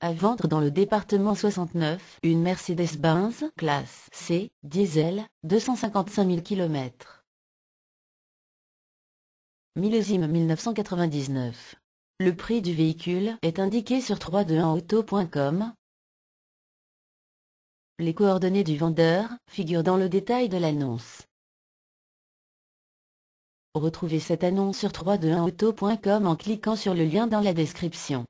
À vendre dans le département 69, une Mercedes-Benz classe C, diesel, 255 000 km. Millésime 1999. Le prix du véhicule est indiqué sur 321auto.com. Les coordonnées du vendeur figurent dans le détail de l'annonce. Retrouvez cette annonce sur 321auto.com en cliquant sur le lien dans la description.